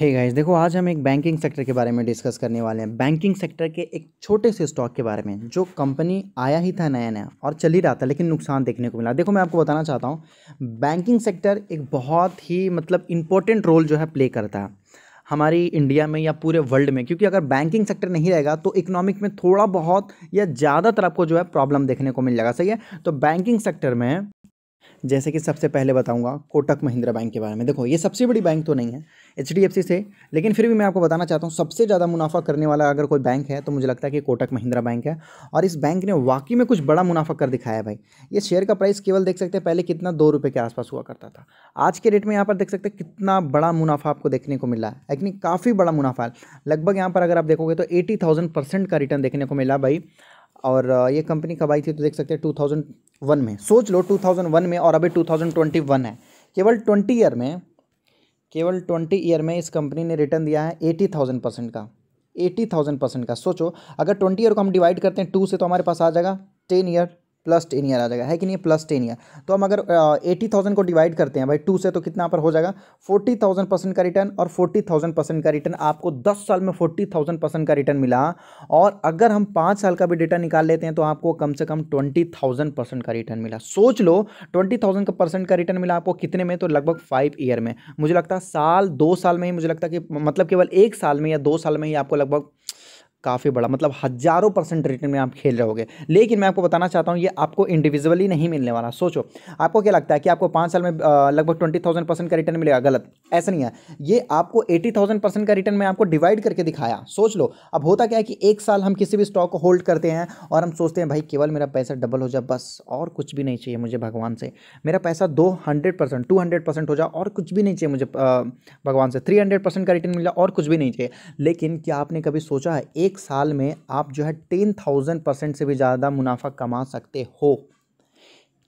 हे hey guys देखो आज हम एक बैंकिंग सेक्टर के बारे में डिस्कस करने वाले हैं बैंकिंग सेक्टर के एक छोटे से स्टॉक के बारे में जो कंपनी आया ही था नया नया और चल ही रहा था लेकिन नुकसान देखने को मिला देखो मैं आपको बताना चाहता हूँ बैंकिंग सेक्टर एक बहुत ही मतलब इम्पोर्टेंट रोल जो है प्ले करता है हमारी इंडिया में या पूरे वर्ल्ड में क्योंकि अगर बैंकिंग सेक्टर नहीं रहेगा तो इकोनॉमिक में थोड़ा बहुत या ज़्यादातर आपको जो है प्रॉब्लम देखने को मिल जाएगा सही है तो बैंकिंग सेक्टर में जैसे कि सबसे पहले बताऊंगा कोटक महिंद्रा बैंक के बारे में देखो ये सबसे बड़ी बैंक तो नहीं है एच से लेकिन फिर भी मैं आपको बताना चाहता हूँ सबसे ज़्यादा मुनाफा करने वाला अगर कोई बैंक है तो मुझे लगता है कि कोटक महिंद्रा बैंक है और इस बैंक ने वाकई में कुछ बड़ा मुनाफा कर दिखाया है भाई ये शेयर का प्राइस केवल देख सकते हैं पहले कितना दो रुपये के आसपास हुआ करता था आज के रेट में यहाँ पर देख सकते हैं कितना बड़ा मुनाफा आपको देखने को मिला है लेकिन काफ़ी बड़ा मुनाफा लगभग यहाँ पर अगर आप देखोगे तो एटी परसेंट का रिटर्न देखने को मिला भाई और ये कंपनी कब आई थी तो देख सकते हैं टू वन में सोच लो टू थाउजेंड वन में और अभी टू थाउजेंड ट्वेंटी वन है केवल ट्वेंटी ईयर में केवल ट्वेंटी ईयर में इस कंपनी ने रिटर्न दिया है एटी थाउजेंड परसेंट का एटी थाउजेंड परसेंट का सोचो अगर ट्वेंटी ईयर को हम डिवाइड करते हैं टू से तो हमारे पास आ जाएगा ten year plus ten year आ जाएगा है कि नहीं प्लस टेन ईयर तो हम अगर एटी थाउजेंड को डिवाइड करते हैं भाई टू से तो कितना पर हो जाएगा फोर्टी थाउजेंड परसेंट का रिटर्न और फोर्टी थाउजेंड परसेंट का रिटर्न आपको दस साल में फोर्टी थाउजेंड परसेंट का रिटर्न मिला और अगर हम पाँच साल का भी रिटर्न निकाल लेते हैं तो आपको कम से कम ट्वेंटी थाउजेंड परसेंट का रिटर्न मिला सोच लो ट्वेंटी थाउजेंड का परसेंट का रिटर्न मिला आपको कितने में तो लगभग फाइव ईयर में मुझे लगता है साल दो साल में ही मुझे लगता है कि मतलब केवल एक साल में या दो साल में ही आपको लगभग काफ़ी बड़ा मतलब हज़ारों परसेंट रिटर्न में आप खेल रहे होगे लेकिन मैं आपको बताना चाहता हूँ ये आपको इंडिविजुअली नहीं मिलने वाला सोचो आपको क्या लगता है कि आपको पाँच साल में लगभग ट्वेंटी थाउजेंड परसेंट का रिटर्न मिलेगा गलत ऐसा नहीं है ये आपको एटी थाउजेंड परसेंट का रिटर्न में आपको डिवाइड करके दिखाया सोच लो अब होता क्या है कि एक साल हम किसी भी स्टॉक को होल्ड करते हैं और हम सोचते हैं भाई केवल मेरा पैसा डबल हो जाए बस और कुछ भी नहीं चाहिए मुझे भगवान से मेरा पैसा दो hundred percent two hundred percent हो जाए और कुछ भी नहीं चाहिए मुझे भगवान से थ्री हंड्रेड परसेंट का रिटर्न मिला और कुछ भी नहीं चाहिए लेकिन क्या आपने कभी सोचा है एक एक साल में आप जो है टेन थाउजेंड परसेंट से भी ज़्यादा मुनाफा कमा सकते हो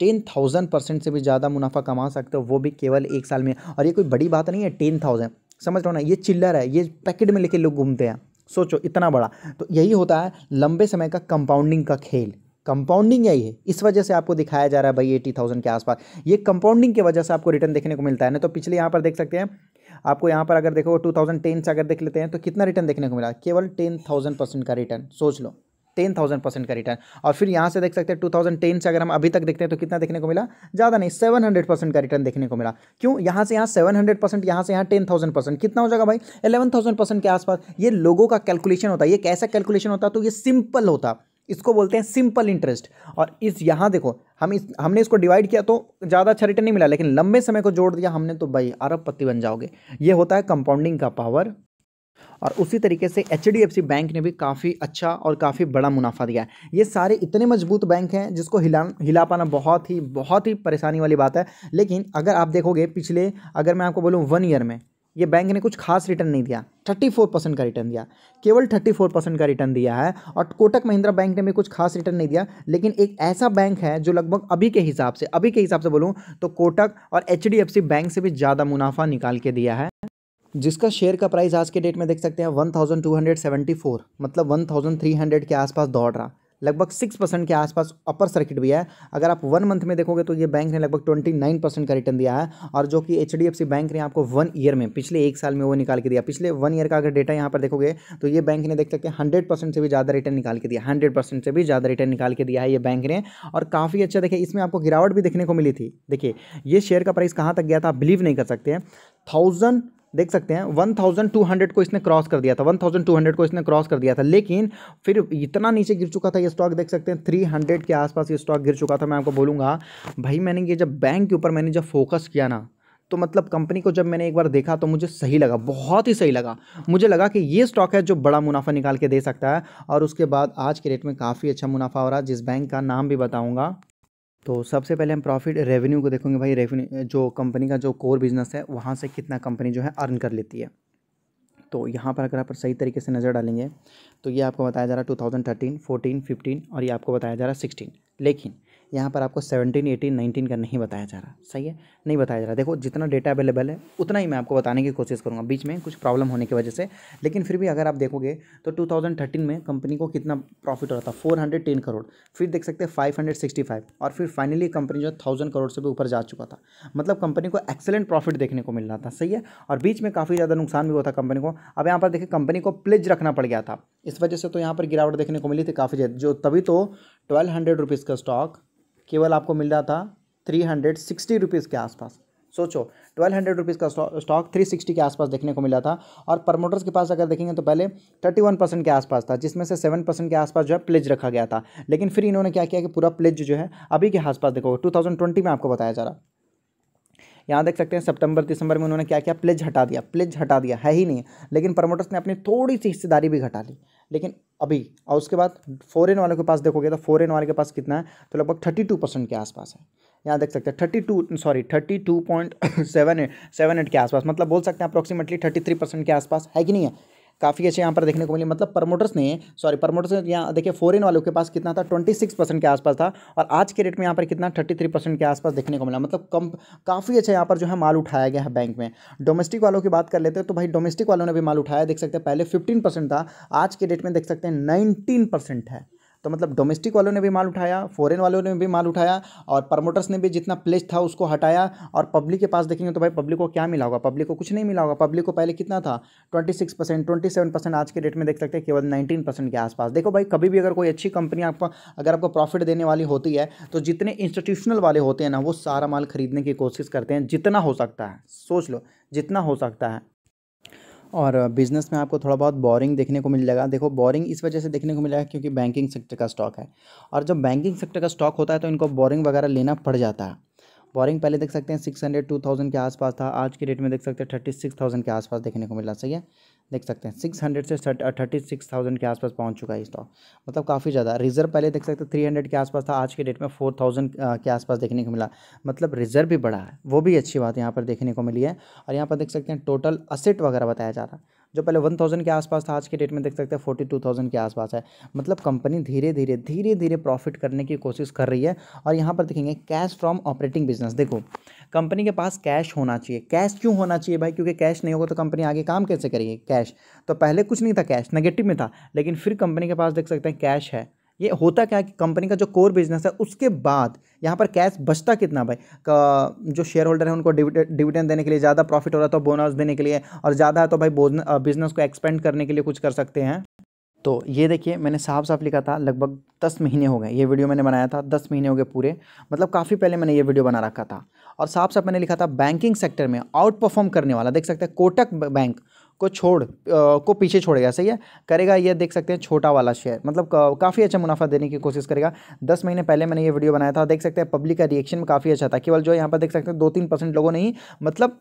टेन थाउजेंड परसेंट से भी ज़्यादा मुनाफा कमा सकते हो वो भी केवल एक साल में और ये कोई बड़ी बात नहीं है टेन थाउजेंड समझ रहा हो ना ये चिल्लर है ये पैकेट में लेके लोग घूमते हैं सोचो इतना बड़ा तो यही होता है लंबे समय का कंपाउंडिंग का खेल कंपाउंडिंग यही है इस वजह से आपको दिखाया जा रहा है भाई एटी थाउजेंड के आसपास ये कंपाउंडिंग की वजह से आपको रिटर्न देखने को मिलता है ना तो पिछले यहाँ पर देख सकते हैं आपको यहाँ पर अगर देखो टू थाउजेंड टेन से अगर देख लेते हैं तो कितना रिटर्न देखने को मिला केवल टेन थाउजेंड परसेंट का रिटर्न सोच लो टेन थाउजेंड परसेंट का रिटर्न और फिर यहाँ से देख सकते हैं टू थाउजेंड टेन से अगर हम अभी तक देखते हैं तो कितना देखने को मिला ज़्यादा नहीं सेवन हंड्रेड परसेंट का रिटर्न देखने को मिला क्यों यहाँ से यहाँ सेवन हंड्रेड परसेंट यहाँ से यहाँ टेन थाउजेंड परसेंट कितना हो जाएगा भाई एलेवन थाउजेंड परसेंट के आसपास ये लोगों का कैलकुलेशन होता है ये कैसा कैलकुलेशन होता तो ये सिंपल होता इसको बोलते हैं सिंपल इंटरेस्ट और इस यहाँ देखो हम इस हमने इसको डिवाइड किया तो ज़्यादा अच्छा रिटर्न नहीं मिला लेकिन लंबे समय को जोड़ दिया हमने तो भाई अरब पत्ती बन जाओगे ये होता है कंपाउंडिंग का पावर और उसी तरीके से एच बैंक ने भी काफ़ी अच्छा और काफ़ी बड़ा मुनाफा दिया है ये सारे इतने मजबूत बैंक हैं जिसको हिला हिला पाना बहुत ही बहुत ही परेशानी वाली बात है लेकिन अगर आप देखोगे पिछले अगर मैं आपको बोलूँ वन ईयर में ये बैंक ने कुछ खास रिटर्न नहीं दिया थर्टी फोर परसेंट का रिटर्न दिया केवल थर्टी फोर परसेंट का रिटर्न दिया है और कोटक महिंद्रा बैंक ने भी कुछ खास रिटर्न नहीं दिया लेकिन एक ऐसा बैंक है जो लगभग अभी के हिसाब से अभी के हिसाब से बोलूँ तो कोटक और एच बैंक से भी ज़्यादा मुनाफा निकाल के दिया है जिसका शेयर का प्राइस आज के डेट में देख सकते हैं वन मतलब वन के आसपास दौड़ रहा लगभग सिक्स परसेंट के आसपास अपर सर्किट भी है अगर आप वन मंथ में देखोगे तो ये बैंक ने लगभग ट्वेंटी नाइन परसेंट का रिटर्न दिया है और जो कि H D F C bank ने आपको वन ईयर में पिछले एक साल में वो निकाल के दिया पिछले वन ईयर का अगर डेटा यहाँ पर देखोगे तो ये बैंक ने देख सकते हंड्रेड परसेंट से भी ज़्यादा रिटर्न निकाल के दिया हंड्रेड परसेंट से भी ज़्यादा रिटर्न निकाल के दिया है ये बैंक ने और काफ़ी अच्छा देखिए इसमें आपको गिरावट भी देखने को मिली थी देखिए ये शेयर का प्राइस कहाँ तक गया था आप बिलीव नहीं कर सकते हैं थाउजेंड देख सकते हैं 1200 को इसने क्रॉस कर दिया था 1200 को इसने क्रॉस कर दिया था लेकिन फिर इतना नीचे गिर चुका था ये स्टॉक देख सकते हैं 300 के आसपास ये स्टॉक गिर चुका था मैं आपको बोलूँगा भाई मैंने ये जब बैंक के ऊपर मैंने जब फोकस किया ना तो मतलब कंपनी को जब मैंने एक बार देखा तो मुझे सही लगा बहुत ही सही लगा मुझे लगा कि ये स्टॉक है जो बड़ा मुनाफा निकाल के दे सकता है और उसके बाद आज के रेट में काफ़ी अच्छा मुनाफा हो रहा है जिस बैंक का नाम भी बताऊँगा तो सबसे पहले हम प्रॉफिट रेवेन्यू को देखेंगे भाई रेवेन्यू जो कंपनी का जो कोर बिजनेस है वहाँ से कितना कंपनी जो है अर्न कर लेती है तो यहाँ पर अगर आप सही तरीके से नज़र डालेंगे तो ये आपको बताया जा रहा है two thousand thirteen fourteen fifteen और ये आपको बताया जा रहा है सिक्सटीन लेकिन यहाँ पर आपको सेवनटीन एटीन नाइनटीन का नहीं बताया जा रहा सही है नहीं बताया जा रहा देखो जितना डेटा अवेलेबल है उतना ही मैं आपको बताने की कोशिश करूँगा बीच में कुछ प्रॉब्लम होने की वजह से लेकिन फिर भी अगर आप देखोगे तो टू में कंपनी को कितना प्रॉफिट हो रहा था फोर करोड़ फिर देख सकते फाइव और फिर फाइनली कंपनी जो थाउजेंड करोड़ से भी ऊपर जा चुका था मतलब कंपनी को एक्सेलेंट प्रॉफिट देखने को मिल रहा था सही है और बीच में काफ़ी ज़्यादा नुकसान भी हुआ था कंपनी को अब यहाँ पर देखिए कंपनी को प्लेज रखना पड़ गया था इस वजह से तो यहाँ पर गिरावट देखने को मिली थी काफ़ी जो तभी तो ट्वेल्व हंड्रेड रुपीज़ का स्टॉक केवल आपको मिल रहा था थ्री हंड्रेड सिक्सटी रुपीज़ के आसपास सोचो ट्वेल्व हंड्रेड रुपीज़ का स्टॉक थ्री सिक्सटी के आसपास देखने को मिला था और प्रमोटर्स के पास अगर देखेंगे तो पहले थर्टी वन परसेंट के आसपास था जिसमें से सेवन परसेंट के आसपास जो है प्लेज रखा गया था लेकिन फिर इन्होंने क्या किया कि पूरा प्लेज जो है अभी के आसपास देखो टू थाउजेंड ट्वेंटी में आपको बताया जा रहा यहाँ देख सकते हैं सितंबर दिसंबर में उन्होंने क्या किया प्लेज हटा दिया प्लेज हटा दिया है ही नहीं लेकिन प्रमोटर्स ने अपनी थोड़ी सी हिस्सेदारी भी घटा ली लेकिन अभी और उसके बाद फॉरेन वालों के पास देखोगे तो फॉरेन वाले के पास कितना है तो लगभग थर्टी टू परसेंट के आसपास है यहाँ देख सकते हैं thirty two sorry thirty two point seven eight seven eight के आसपास मतलब बोल सकते हैं अप्रॉक्सीमेटली थर्टी थ्री परसेंट के आसपास है कि नहीं है काफ़ी अच्छे यहाँ पर देखने को मिले मतलब प्रमोटर्स ने सॉरी प्रमोटर्स ने यहाँ देखिए फॉरेन वालों के पास कितना था ट्वेंटी सिक्स परसेंट के आसपास था और आज के रेट में यहाँ पर कितना थर्टी थ्री परसेंट के आसपास देखने को मिला मतलब कम काफ़ी अच्छा यहाँ पर जो है माल उठाया गया है बैंक में डोमेस्टिक वालों की बात कर लेते हैं तो भाई डोमेस्टिक वालों ने भी माल उठाया देख सकते हैं पहले फिफ्टीन परसेंट था आज के डेट में देख सकते हैं नाइनटीन परसेंट है तो मतलब डोमेस्टिक वालों ने भी माल उठाया फॉरेन वालों ने भी माल उठाया और प्रमोटर्स ने भी जितना प्लेस था उसको हटाया और पब्लिक के पास देखेंगे तो भाई पब्लिक को क्या मिला होगा पब्लिक को कुछ नहीं मिला होगा पब्लिक को पहले कितना था twenty six percent twenty seven percent आज के डेट में देख सकते हैं केवल नाइन्टीन परसेंट के आसपास देखो भाई कभी भी अगर कोई अच्छी कंपनी आपको अगर आपको प्रॉफिट देने वाली होती है तो जितने इंस्टीट्यूशनल वाले होते हैं ना वो सारा माल खरीदने की कोशिश करते हैं जितना हो सकता है सोच लो जितना हो सकता है और बिज़नेस में आपको थोड़ा बहुत बोरिंग देखने को मिल जाएगा देखो बोरिंग इस वजह से देखने को मिलेगा क्योंकि बैंकिंग सेक्टर का स्टॉक है और जब बैंकिंग सेक्टर का स्टॉक होता है तो इनको बोरिंग वगैरह लेना पड़ जाता है बोरिंग पहले देख सकते हैं सिक्स हंड्रेड टू थाउजेंड के आसपास था आज के डेट में देख सकते हैं थर्टी सिक्स थाउजेंड के आसपास देखने को मिला सही है देख सकते हैं सिक्स हंड्रेड से थर्टी सिक्स थाउजेंड के आसपास पहुंच चुका है स्टॉक मतलब काफ़ी ज़्यादा रिजर्व पहले देख सकते हैं थ्री हंड्रेड के आसपास था आज के डेट में फोर थाउजेंड uh, के आसपास देखने को मिला मतलब रिजर्व भी बढ़ा है वो भी अच्छी बात यहाँ पर देखने को मिली है और यहाँ पर देख सकते हैं टोटल असेट वगैरह बताया जा रहा है जो पहले वन थाउजेंड के आसपास था आज के डेट में देख सकते हैं फोर्टी टू थाउजेंड के आसपास है मतलब कंपनी धीरे धीरे धीरे धीरे प्रॉफिट करने की कोशिश कर रही है और यहाँ पर देखेंगे कैश फ्रॉम ऑपरेटिंग बिजनेस देखो कंपनी के पास कैश होना चाहिए कैश क्यों होना चाहिए भाई क्योंकि कैश नहीं होगा तो कंपनी आगे काम कैसे करेगी कैश तो पहले कुछ नहीं था कैश नेगेटिव में था लेकिन फिर कंपनी के पास देख सकते हैं कैश है ये होता क्या है कि कंपनी का जो कोर बिजनेस है उसके बाद यहाँ पर कैश बचता कितना भाई का जो शेयर होल्डर है उनको डिविडेंड देने के लिए ज़्यादा प्रॉफिट हो रहा है तो बोनस देने के लिए और ज़्यादा है तो भाई बिजनेस को एक्सपेंड करने के लिए कुछ कर सकते हैं तो ये देखिए मैंने साफ साफ लिखा था लगभग दस महीने हो गए ये वीडियो मैंने बनाया था दस महीने हो गए पूरे मतलब काफ़ी पहले मैंने ये वीडियो बना रखा था और साफ साफ मैंने लिखा था बैंकिंग सेक्टर में आउट परफॉर्म करने वाला देख सकते हैं कोटक बैंक को छोड़ आ, को पीछे छोड़ेगा सही है करेगा ये देख सकते हैं छोटा वाला शेयर मतलब का, काफ़ी अच्छा मुनाफा देने की कोशिश करेगा दस महीने पहले मैंने ये वीडियो बनाया था देख सकते हैं पब्लिक का रिएक्शन काफ़ी अच्छा था केवल जो यहाँ पर देख सकते हैं दो तीन परसेंट लोगों ने ही मतलब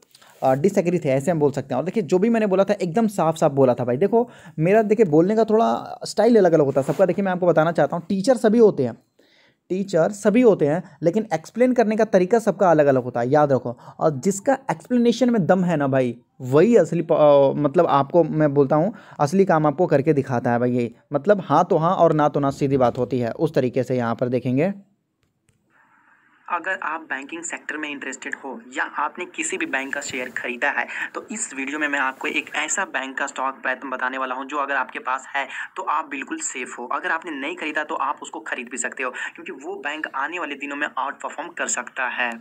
डिसएग्री थे ऐसे हम बोल सकते हैं और देखिए जो भी मैंने बोला था एकदम साफ साफ बोला था भाई देखो मेरा देखिए बोलने का थोड़ा स्टाइल अलग अलग होता है सबका देखिए मैं आपको बताना चाहता हूँ टीचर सभी होते हैं टीचर सभी होते हैं लेकिन एक्सप्लेन करने का तरीका सबका अलग अलग होता है याद रखो और जिसका एक्सप्लेनेशन में दम है ना भाई वही असली आ, मतलब आपको मैं बोलता हूँ असली काम आपको करके दिखाता है भाई यही मतलब हाँ तो हाँ और ना तो ना सीधी बात होती है उस तरीके से यहाँ पर देखेंगे अगर आप बैंकिंग सेक्टर में इंटरेस्टेड हो या आपने किसी भी बैंक का शेयर खरीदा है तो इस वीडियो में मैं आपको एक ऐसा बैंक का स्टॉक बताने वाला हूं जो अगर आपके पास है तो आप बिल्कुल सेफ हो अगर आपने नहीं खरीदा तो आप उसको खरीद भी सकते हो क्योंकि वो बैंक आने वाले दिनों में आउट परफॉर्म कर सकता है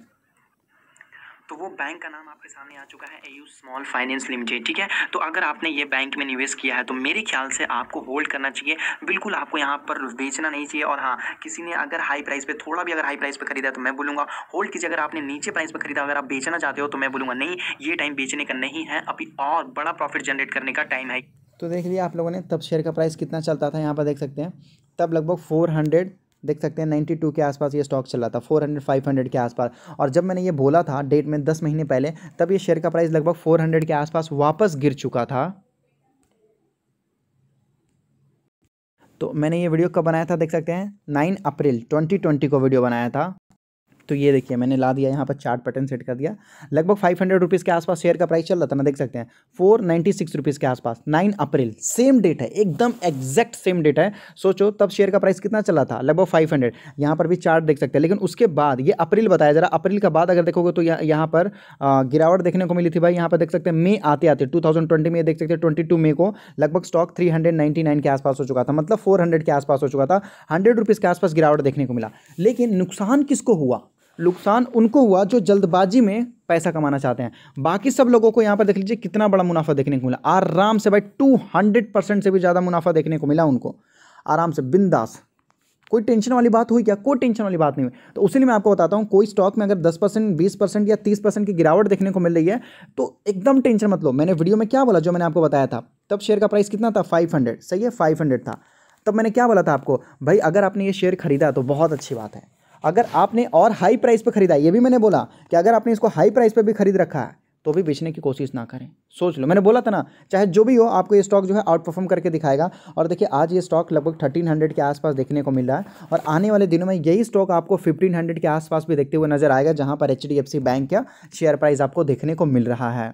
तो वो बैंक का नाम आपके सामने आ चुका है एयू स्मॉल फाइनेंस लिमिटेड ठीक है तो अगर आपने ये बैंक में निवेश किया है तो मेरे ख्याल से आपको होल्ड करना चाहिए बिल्कुल आपको यहाँ पर बेचना नहीं चाहिए और हाँ किसी ने अगर हाई प्राइस पे थोड़ा भी अगर हाई प्राइस पे खरीदा तो मैं बोलूँगा होल्ड कीजिए अगर आपने नीचे प्राइस पर खरीदा अगर आप बेचना चाहते हो तो मैं बोलूँगा नहीं ये टाइम बेचने का नहीं है अभी और बड़ा प्रॉफिट जनरेट करने का टाइम है तो देख लिया आप लोगों ने तब शेयर का प्राइस कितना चलता था यहाँ पर देख सकते हैं तब लगभग फोर हंड्रेड देख सकते हैं 92 के आसपास ये स्टॉक चला था 400 500 के आसपास और जब मैंने ये बोला था डेट में 10 महीने पहले तब ये शेयर का प्राइस लगभग 400 के आसपास वापस गिर चुका था तो मैंने ये वीडियो कब बनाया था देख सकते हैं 9 अप्रैल 2020 को वीडियो बनाया था तो ये देखिए मैंने ला दिया यहाँ पर चार्ट पैटर्न सेट कर दिया लगभग फाइव हंड्रेड रुपीज़ के आसपास शेयर का प्राइस चल रहा था ना देख सकते हैं फोर नाइन्टी सिक्स रुपीज़ के आसपास नाइन अप्रैल सेम डेट है एकदम एग्जैक्ट सेम डेट है सोचो तब शेयर का प्राइस कितना चला था लगभग फाइव हंड्रेड यहाँ पर भी चार्ट देख सकते हैं लेकिन उसके बाद ये अप्रैल बताया जरा अप्रैल का बाद अगर देखोगे तो यहाँ पर गिरावट देखने को मिली थी भाई यहाँ पर देख सकते हैं मे आते आते टू थाउजेंड ट्वेंटी में देख सकते हैं ट्वेंटी टू मे को लगभग stock three hundred ninety nine के आसपास हो चुका था मतलब फोर हंड्रेड के आसपास हो चुका था हंड्रेड रुपीज़ के आसपास गिरावट देखने को मिला लेकिन नुकसान किसको हुआ नुकसान उनको हुआ जो जल्दबाजी में पैसा कमाना चाहते हैं बाकी सब लोगों को यहाँ पर देख लीजिए कितना बड़ा मुनाफा देखने को मिला आराम से भाई टू हंड्रेड परसेंट से भी ज़्यादा मुनाफा देखने को मिला उनको आराम से बिंदास कोई टेंशन वाली बात हुई क्या कोई टेंशन वाली बात नहीं हुई तो लिए मैं आपको बताता हूँ कोई स्टॉक में अगर 10 परसेंट बीस परसेंट या 30 परसेंट की गिरावट देखने को मिल रही है तो एकदम टेंशन मत लो मैंने वीडियो में क्या बोला जो मैंने आपको बताया था तब शेयर का प्राइस कितना था 500 सही है 500 था तब मैंने क्या बोला था आपको भाई अगर आपने ये शेयर खरीदा तो बहुत अच्छी बात है अगर आपने और हाई प्राइस पर ख़रीदा ये भी मैंने बोला कि अगर आपने इसको हाई प्राइस पर भी खरीद रखा है तो भी बेचने की कोशिश ना करें सोच लो मैंने बोला था ना चाहे जो भी हो आपको ये स्टॉक जो है आउट परफॉर्म करके दिखाएगा और देखिए आज ये स्टॉक लगभग थर्टीन हंड्रेड के आसपास देखने को मिल रहा है और आने वाले दिनों में यही स्टॉक आपको फिफ्टीन हंड्रेड के आसपास भी देखते हुए नजर आएगा जहाँ पर एच बैंक का शेयर प्राइस आपको देखने को मिल रहा है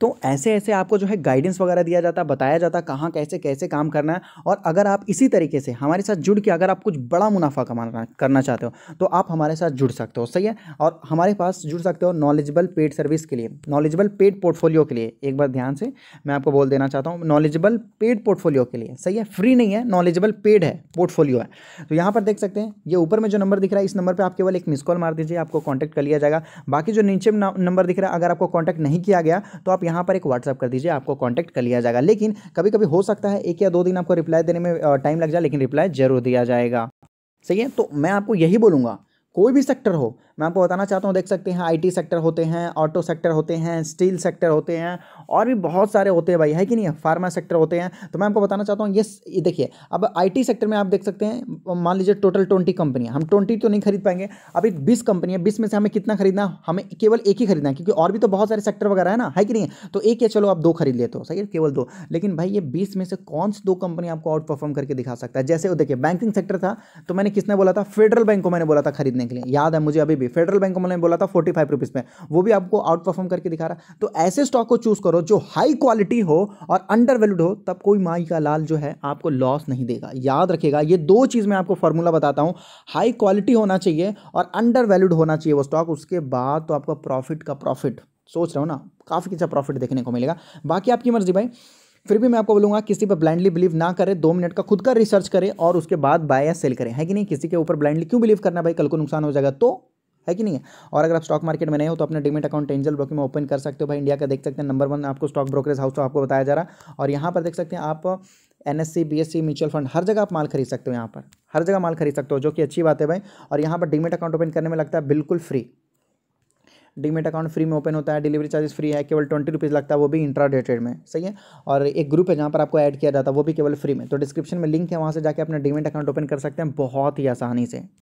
तो ऐसे ऐसे आपको जो है गाइडेंस वगैरह दिया जाता बताया जाता कहाँ कैसे कैसे काम करना है और अगर आप इसी तरीके से हमारे साथ जुड़ के अगर आप कुछ बड़ा मुनाफा कमाना करना चाहते हो तो आप हमारे साथ जुड़ सकते हो सही है और हमारे पास जुड़ सकते हो नॉलेजेबल पेड सर्विस के लिए नॉलेजेबल पेड पोर्टफोलियो के लिए एक बार ध्यान से मैं आपको बोल देना चाहता हूँ नॉलेजेबल पेड पोर्टफोलियो के लिए सही है फ्री नहीं है नॉलेजेबल पेड है पोर्टफोलियो है तो यहाँ पर देख सकते हैं ये ऊपर में जो नंबर दिख रहा है इस नंबर पर आप केवल एक मिस कॉल मार दीजिए आपको कॉन्टैक्ट कर लिया जाएगा बाकी जो नीचे नंबर दिख रहा है अगर आपको कॉन्टैक्ट नहीं किया गया तो आप यहाँ पर एक व्हाट्सअप कर दीजिए आपको कॉन्टैक्ट कर लिया जाएगा लेकिन कभी कभी हो सकता है एक या दो दिन आपको रिप्लाई देने में टाइम लग जाए लेकिन रिप्लाई जरूर दिया जाएगा सही है तो मैं आपको यही बोलूँगा कोई भी सेक्टर हो मैं आपको बताना चाहता हूँ देख सकते हैं आईटी सेक्टर होते हैं ऑटो सेक्टर होते हैं स्टील सेक्टर होते हैं और भी बहुत सारे होते हैं भाई है कि नहीं फार्मा सेक्टर होते हैं तो मैं आपको बताना चाहता हूँ ये देखिए अब आईटी सेक्टर में आप देख सकते हैं मान लीजिए टोटल ट्वेंटी कंपनियाँ हम ट्वेंटी तो नहीं खरीद पाएंगे अभी बीस कंपनियाँ बीस में से हमें कितना खरीदना हमें केवल एक ही खरीदना है क्योंकि और भी तो बहुत सारे सेक्टर वगैरह है ना है कि नहीं तो एक या चलो आप दो खरीद लेते हो सही है केवल दो लेकिन भाई ये बीस में से कौन सी दो कंपनी आपको आउट परफॉर्म करके दिखा सकता है जैसे वो देखिए बैंकिंग सेक्टर था तो मैंने किसने बोला था फेडरल बैंक को मैंने बोला था खरीदने के लिए याद है मुझे अभी भी भी फेडरल बैंक मैंने बोला था फोर्टी फाइव रुपीज़ में वो भी आपको आउट परफॉर्म करके दिखा रहा तो ऐसे स्टॉक को चूज़ करो जो हाई क्वालिटी हो और अंडर वैल्यूड हो तब कोई माई का लाल जो है आपको लॉस नहीं देगा याद रखेगा ये दो चीज़ मैं आपको फॉर्मूला बताता हूँ हाई क्वालिटी होना चाहिए और अंडर वैल्यूड होना चाहिए वो स्टॉक उसके बाद तो आपका प्रॉफिट का प्रॉफिट सोच रहा हूँ ना काफ़ी अच्छा प्रॉफिट देखने को मिलेगा बाकी आपकी मर्जी भाई फिर भी मैं आपको बोलूंगा किसी पर ब्लाइंडली बिलीव ना करें दो मिनट का खुद का रिसर्च करें और उसके बाद बाय या सेल करें है कि नहीं किसी के ऊपर ब्लाइंडली क्यों बिलीव करना भाई कल को नुकसान हो जाएगा तो है कि नहीं है और अगर आप स्टॉक मार्केट में नहीं हो तो अपने डिमेट अकाउंट एंजल ब्रोकिंग में ओपन कर सकते हो भाई इंडिया का देख सकते हैं नंबर वन आपको स्टॉक ब्रोकरेज हाउस तो आपको बताया जा रहा और यहाँ पर देख सकते हैं आप N S C C mutual fund हर जगह आप माल खरीद सकते हो यहाँ पर हर जगह माल खरीद सकते हो जो कि अच्छी बात है भाई और यहाँ पर डिमिट अकाउंट ओपन करने में लगता है बिल्कुल फ्री डीमेट अकाउंट फ्री में ओपन होता है डिलीवरी चार्जेस फ्री है केवल ट्वेंटी रुपीज़ लगता है वो भी इंट्रा डेटेड में सही है और एक ग्रुप है जहाँ पर आपको ऐड किया जाता है वो भी केवल फ्री में तो डिस्क्रिप्शन में लिंक है वहाँ से जाकर अपना डीमेट अकाउंट ओपन कर सकते हैं बहुत ही आसानी से